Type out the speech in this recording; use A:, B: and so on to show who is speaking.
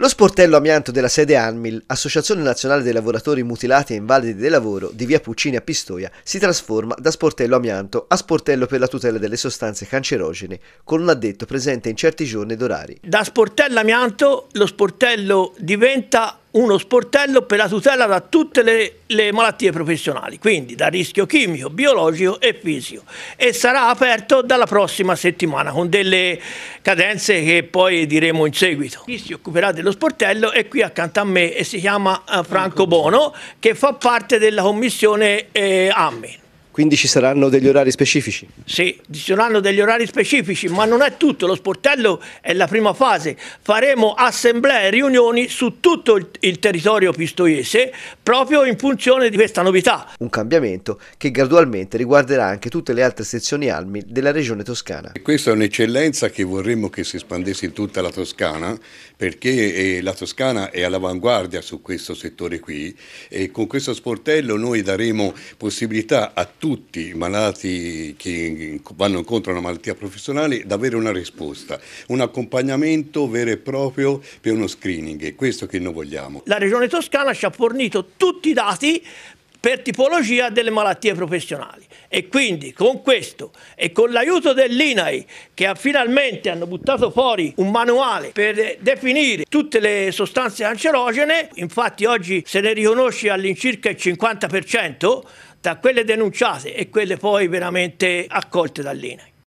A: Lo sportello amianto della sede ANMIL, Associazione Nazionale dei Lavoratori Mutilati e Invalidi del Lavoro, di via Puccini a Pistoia, si trasforma da sportello amianto a sportello per la tutela delle sostanze cancerogene, con un addetto presente in certi giorni ed orari.
B: Da sportello amianto lo sportello diventa uno sportello per la tutela da tutte le, le, malattie professionali, quindi da rischio chimico, biologico e fisico e sarà aperto dalla prossima settimana con delle cadenze che poi diremo in seguito. Chi si occuperà dello sportello è qui accanto a me e si chiama eh, Franco Bono che fa parte della commissione eh, AMMI.
A: Quindi ci saranno degli orari specifici?
B: Sì, ci saranno degli orari specifici, ma non è tutto, lo sportello è la prima fase. Faremo assemblee e riunioni su tutto il, il territorio pistoiese proprio in funzione di
A: questa novità. Un cambiamento che gradualmente riguarderà anche tutte le altre sezioni almi della regione toscana.
C: Questa è un'eccellenza che vorremmo che si espandesse in tutta la Toscana perché eh, la Toscana è all'avanguardia su questo settore qui e con questo sportello noi daremo possibilità a tutti i malati che vanno incontro a una malattia professionale ad avere una risposta, un accompagnamento vero e proprio per uno screening, è questo che noi vogliamo. La Regione Toscana ci ha fornito tutti i dati
B: per tipologia delle malattie professionali e quindi con questo e con l'aiuto dell'INAI che ha finalmente hanno buttato fuori un manuale per definire tutte le sostanze cancerogene, infatti oggi se ne riconosce all'incirca il
A: 50% tra quelle denunciate e quelle poi veramente accolte dall'INAI.